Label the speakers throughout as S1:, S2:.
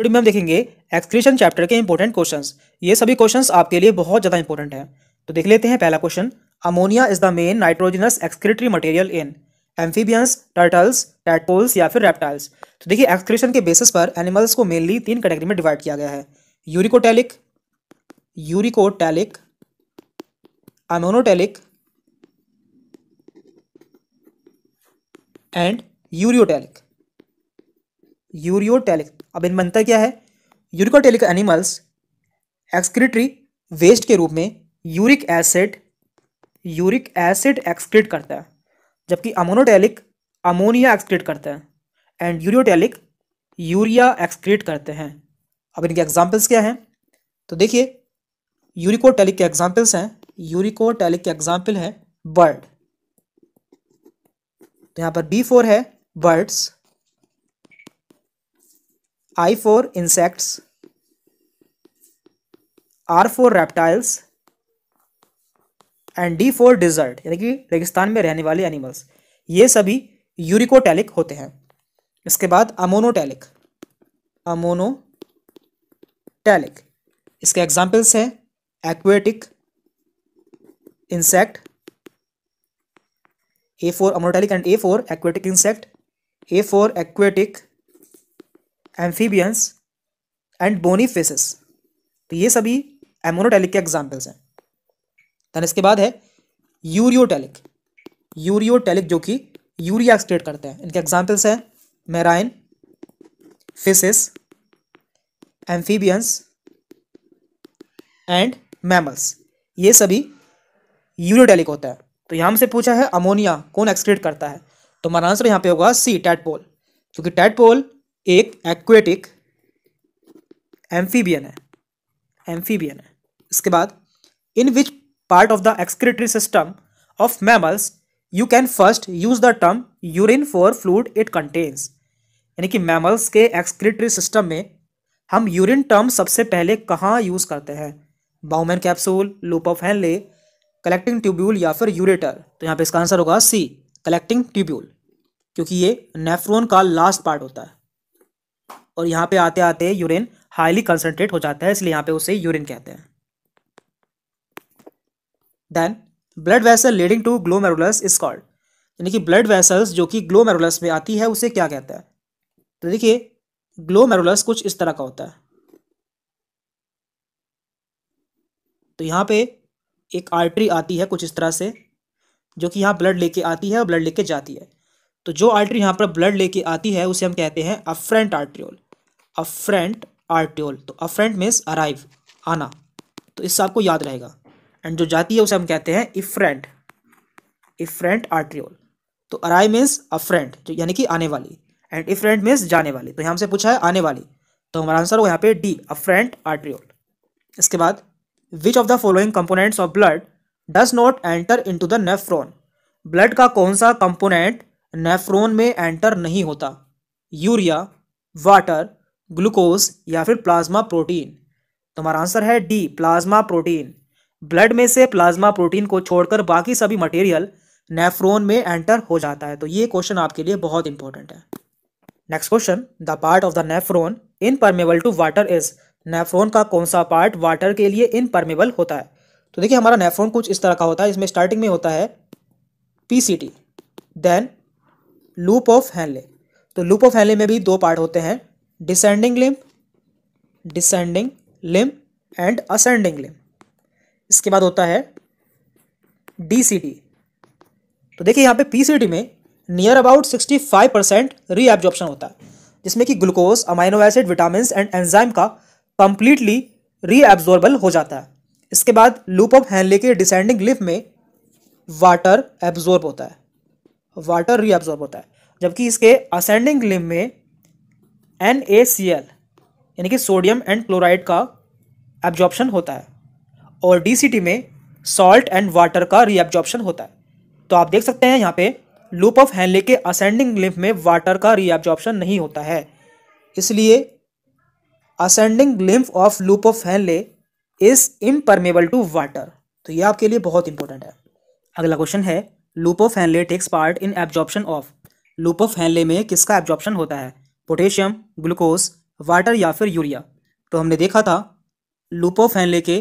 S1: Video में हम देखेंगे एक्सक्रीशन चैप्टर के इंपॉर्टेंट क्वेश्चन ये सभी क्वेश्चन आपके लिए बहुत ज़्यादा इंपॉर्टेंट है तो देख लेते हैं पहला question ammonia is the main nitrogenous excretory material in amphibians turtles tadpoles या फिर रेप्टाइल्स तो देखिए एक्सक्रीशन के बेसिस पर एनिमल्स को मेनली तीन कैटेगरी में डिवाइड किया गया है uricotelic uricotelic ammonotelic and ureotelic ureotelic अब इन बनता क्या है यूरिकोटेलिक एनिमल्स एक्सक्रिटरी वेस्ट के रूप में uric acid uric acid excrete करता है जबकि अमोनोटेलिक अमोनिया एक्सक्रीट करता है एंड यूरियोटेलिक यूरिया एक्सक्रीट करते हैं अब इनके एग्जाम्पल्स क्या हैं तो देखिए यूरिकोटेलिक के एग्जाम्पल्स हैं यूरिकोटेलिक के एग्जाम्पल है बर्ड तो यहाँ पर बी फोर है birds I for insects R for reptiles and D for desert यानी कि रेगिस्तान में रहने वाले एनिमल्स ये सभी यूरिकोटेलिक होते हैं इसके बाद अमोनोटैलिक अमोनोटैलिक इसके एग्जाम्पल्स हैं aquatic insect A for ammonotelic and A for aquatic insect A for aquatic amphibians and bony fishes तो ये सभी एमोनोटेलिक के एग्जाम्पल्स हैं दैन इसके बाद है यूरियोटेलिक यूरियोटेलिक जो कि यूरिया एक्सक्रेट करते हैं इनके एग्जाम्पल्स हैं marine fishes amphibians and mammals ये सभी यूरियोटेलिक होता है तो यहाँ से पूछा है अमोनिया कौन एक्सक्रेट करता है तो हमारा आंसर यहाँ पे होगा सी टैटपोल क्योंकि टैटपोल एक एक्वेटिक एम्फीबियन है एम्फीबियन है इसके बाद in which part of the excretory system of mammals you can first use the term urine for fluid it contains यानी कि मैमल्स के एक्सक्रेटरी सिस्टम में हम यूरिन टर्म सबसे पहले कहाँ यूज़ करते हैं Bowman capsule loop of Henle collecting tubule या फिर यूरेटर तो यहाँ पे इसका आंसर होगा सी कलेक्टिंग ट्यूब्यूल क्योंकि ये नेफ्रोन का लास्ट पार्ट होता है और यहाँ पे आते आते यूरिन हाईली कंसनट्रेट हो जाता है इसलिए यहाँ पे उसे यूरिन कहते हैं then blood vessel leading to glomerulus is called यानी कि ब्लड वेसल्स जो कि ग्लोमेरुलस में आती है उसे क्या कहते हैं तो देखिए ग्लोमेरुलस कुछ इस तरह का होता है तो यहाँ पे एक आर्टरी आती है कुछ इस तरह से जो कि यहाँ ब्लड लेके आती है और ब्लड लेके जाती है तो जो आर्टरी यहाँ पर ब्लड लेके आती है उसे हम कहते हैं अफ्रेंट आर्ट्रियोल अफ्रेंट आर्ट्योल तो अफ्रेंट मीन्स अराइव आना तो इससे आपको याद रहेगा एंड जो जाती है उसे हम कहते हैं इफ्रेंट इफ्रेंट आर्ट्रियोल तो अराइव मीन्स अफ्रेंट जो यानी कि आने वाली एंड इफ्रेंट मीन्स जाने वाली तो यहाँ से पूछा है आने वाली तो हमारा आंसर होगा यहाँ पे डी अफ्रेंट आर्ट्रियोल इसके बाद which of the following components of blood does not enter into the nephron blood का कौन सा कंपोनेंट नेफ्रोन में एंटर नहीं होता यूरिया वाटर ग्लूकोज या फिर प्लाज्मा प्रोटीन तो हमारा आंसर है डी प्लाज्मा प्रोटीन ब्लड में से प्लाज्मा प्रोटीन को छोड़कर बाकी सभी मटेरियल नेफ्रोन में एंटर हो जाता है तो ये क्वेश्चन आपके लिए बहुत इंपॉर्टेंट है next question the part of the nephron permeable to water is nephron का कौन सा पार्ट वाटर के लिए परमेबल होता है तो देखिए हमारा नेफ्रोन कुछ इस तरह का होता है इसमें स्टार्टिंग में होता है PCT then loop of Henle तो लूप ऑफ हैनले में भी दो पार्ट होते हैं descending limb descending limb and ascending limb इसके बाद होता है डीसीटी तो देखिए यहाँ पे पीसीटी में नियर अबाउट 65 परसेंट एब्जॉर्प्शन होता है जिसमें कि glucose amino acid vitamin and enzyme का कंप्लीटली रीएब्जॉर्बल हो जाता है इसके बाद लूप ऑफ हैंडले के डिसेंडिंग लिफ में वाटर एब्जॉर्ब होता है वाटर रीएब्जॉर्ब होता है जबकि इसके असेंडिंग लिम में एन ए सी एल यानी कि सोडियम एंड क्लोराइड का एब्जॉर्प्शन होता है और डी सी टी में सॉल्ट एंड वाटर का रीएब्जॉर्प्शन होता है तो आप देख सकते हैं यहाँ पे लूप ऑफ हैनले के असेंडिंग लिम्फ में वाटर का रीएब्जॉर्प्शन नहीं होता है इसलिए ascending limb of loop of Henle is impermeable to water तो ये आपके लिए बहुत इंपॉर्टेंट है अगला क्वेश्चन है loop of Henle takes part in absorption of loop of Henle में किसका एब्जॉर्प्शन होता है पोटेशियम ग्लूकोज वाटर या फिर यूरिया तो हमने देखा था लूपो के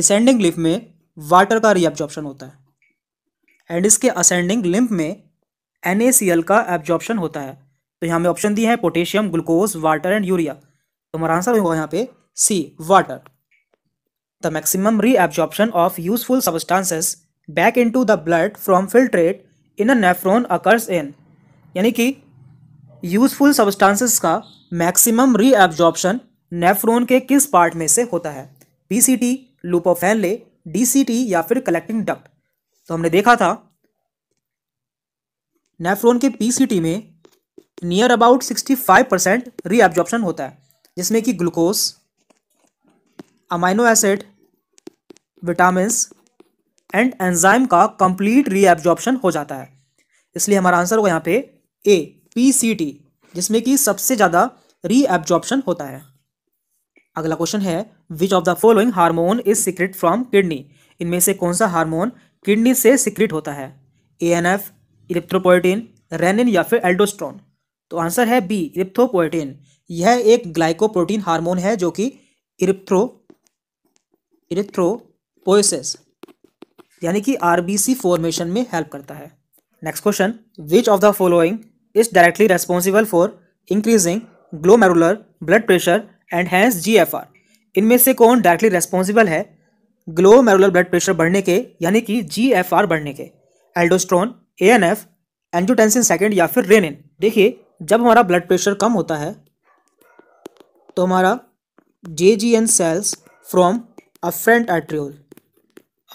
S1: डिसेंडिंग लिफ में वाटर का रीअब्जॉर्प्शन होता है एंड इसके असेंडिंग लिम्फ में एन का एब्जॉर्प्शन होता है तो यहाँ में ऑप्शन दिए हैं potassium glucose water and urea तो हमारा आंसर होगा यहाँ पे C water the maximum reabsorption of useful substances back into the blood from filtrate in a nephron occurs in यानी कि यूजफुल सब्सटेंसेस का मैक्सिमम रीएब्जॉर्प्शन नेफ्रोन के किस पार्ट में से होता है पीसीटी सी डीसीटी या फिर कलेक्टिंग डक्ट तो हमने देखा था नेफ्रोन के पीसीटी में नियर अबाउट 65 परसेंट रीएब्जॉर्प्शन होता है जिसमें कि glucose amino acid vitamin and enzyme का कंप्लीट रीएब्जॉर्प्शन हो जाता है इसलिए हमारा आंसर होगा यहाँ पे ए पीसीटी जिसमें कि सबसे ज़्यादा रीएब्जॉर्प्शन होता है अगला क्वेश्चन है which of the following hormone is secrete from kidney इनमें से कौन सा हार्मोन किडनी से सिक्रेट होता है A N F erythropoietin renin या फिर एल्डोस्ट्रॉन तो आंसर है बी इरिप्थोपोइटिन यह एक ग्लाइकोप्रोटीन हार्मोन है जो कि इरिप्थ्रो इरिथ्रोपोइसिस यानी कि आरबीसी फॉर्मेशन में हेल्प करता है next question which of the following is directly responsible for increasing glomerular blood pressure and hence GFR. इनमें से कौन डायरेक्टली रेस्पॉन्सिबल है ग्लोमेरुलर ब्लड प्रेशर बढ़ने के यानी कि जी एफ आर बढ़ने के aldosterone A N F angiotensin second या फिर रेनिन देखिए जब हमारा ब्लड प्रेशर कम होता है तो हमारा J G N cells from afferent arteriole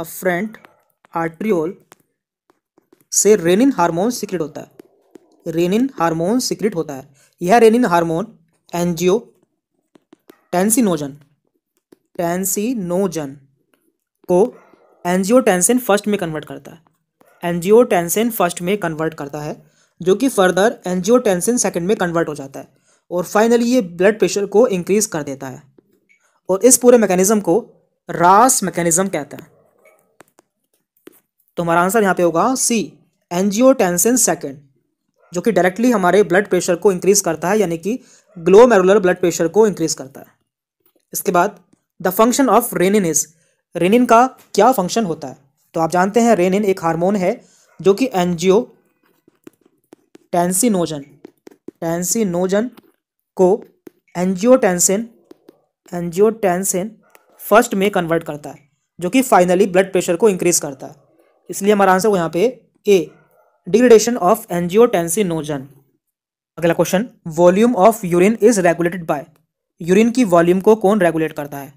S1: afferent arteriole से रेनिन हार्मोन सिक्रेट होता है रेनिन हार्मोन सिक्रिट होता है यह renin hormone angiotensinogen tensinogen को एनजीओ फर्स्ट में कन्वर्ट करता है एनजीओ फर्स्ट में कन्वर्ट करता है जो कि फर्दर एनजीओ सेकंड सेकेंड में कन्वर्ट हो जाता है और फाइनली ये ब्लड प्रेशर को इंक्रीज कर देता है और इस पूरे मैकेनिज्म को रास मैकेनिज्म कहते हैं तो हमारा आंसर यहाँ पे होगा सी एनजियोटेंसिन सेकेंड जो कि डायरेक्टली हमारे ब्लड प्रेशर को इंक्रीज़ करता है यानी कि ग्लो मेरुलर ब्लड प्रेशर को इंक्रीज़ करता है इसके बाद the function of renin is renin का क्या फंक्शन होता है तो आप जानते हैं रेनिन एक हार्मोन है जो कि एनजीओ टेंसिनोजन टेंसिनोजन को एनजियोटेंसिन एनजियोटेंसिन फर्स्ट में कन्वर्ट करता है जो कि फाइनली ब्लड प्रेशर को इंक्रीज करता है इसलिए हमारा आंसर यहाँ पे ए डिग्रेडेशन ऑफ एंजियोटेंसिनोजन अगला question volume of urine is regulated by urine की वॉल्यूम को कौन रेगुलेट करता है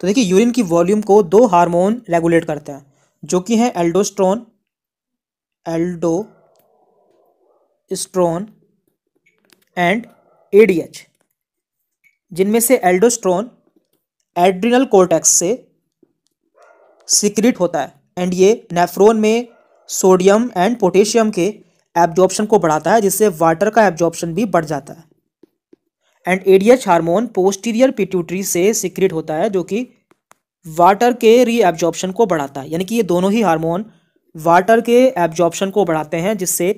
S1: तो देखिए यूरिन की वॉल्यूम को दो हार्मोन रेगुलेट करते हैं जो कि है aldosterone aldosterone and ADH जिनमें से एल्डोस्ट्रोन एड्रिनल कोर्टेक्स से सिक्रिट होता है एंड ये नेफ्रोन में सोडियम एंड पोटेशियम के एब्जॉर्प्शन को बढ़ाता है जिससे वाटर का एब्जॉर्प्शन भी बढ़ जाता है and ADH hormone posterior pituitary से सिक्रेट होता है जो कि वाटर के रीएब्जॉर्प्शन को बढ़ाता है यानी कि ये दोनों ही हार्मोन वाटर के एब्जॉर्प्शन को बढ़ाते हैं जिससे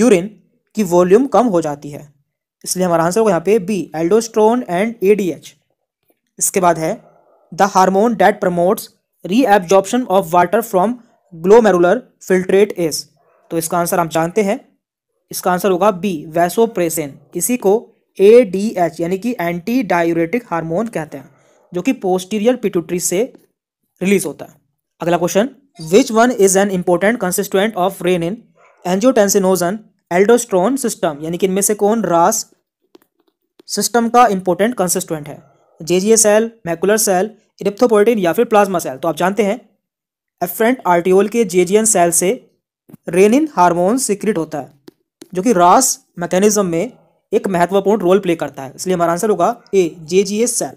S1: यूरिन की वॉल्यूम कम हो जाती है इसलिए हमारा आंसर होगा यहाँ पे बी एल्डोस्ट्रोन एंड एडीएच इसके बाद है the hormone that promotes reabsorption of water from glomerular filtrate is तो इसका आंसर हम जानते हैं इसका आंसर होगा बी वैसोप्रेसिन इसी को ए डी एच यानी कि एंटी डायूरेटिक हार्मोन कहते हैं जो कि पोस्टीरियर पिट्यूटरी से रिलीज होता है अगला question which one is an important consistent of renin angiotensinogen aldosterone system यानी कि इनमें से कौन रास सिस्टम का इंपॉर्टेंट कंसिस्टेंट है JGA cell macular cell erythropoietin या फिर प्लाज्मा सेल तो आप जानते हैं एफ्रेंट आर्टियोल के जेजियन सेल से रेनिन हार्मोन सीक्रेट होता है जो कि रास मैकेनिज्म में एक महत्वपूर्ण रोल प्ले करता है इसलिए हमारा आंसर होगा A J G S cell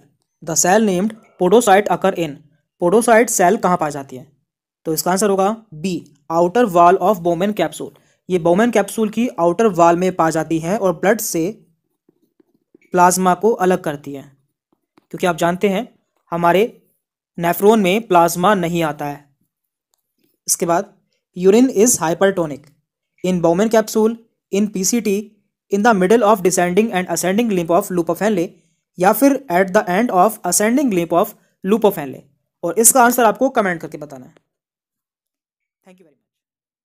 S1: the cell named podocyte occur in podocyte cell कहाँ पाई जाती है तो इसका आंसर होगा B outer wall of Bowman capsule ये बोमेन कैप्सूल की आउटर वाल में पा जाती है और ब्लड से प्लाज्मा को अलग करती है क्योंकि आप जानते हैं हमारे नेफ्रोन में प्लाज्मा नहीं आता है इसके बाद urine is hypertonic in Bowman capsule in PCT in the middle of descending and ascending limb of loop of Henle या फिर at the end of ascending limb of loop of Henle और इसका आंसर आपको कमेंट करके बताना है थैंक यू वेरी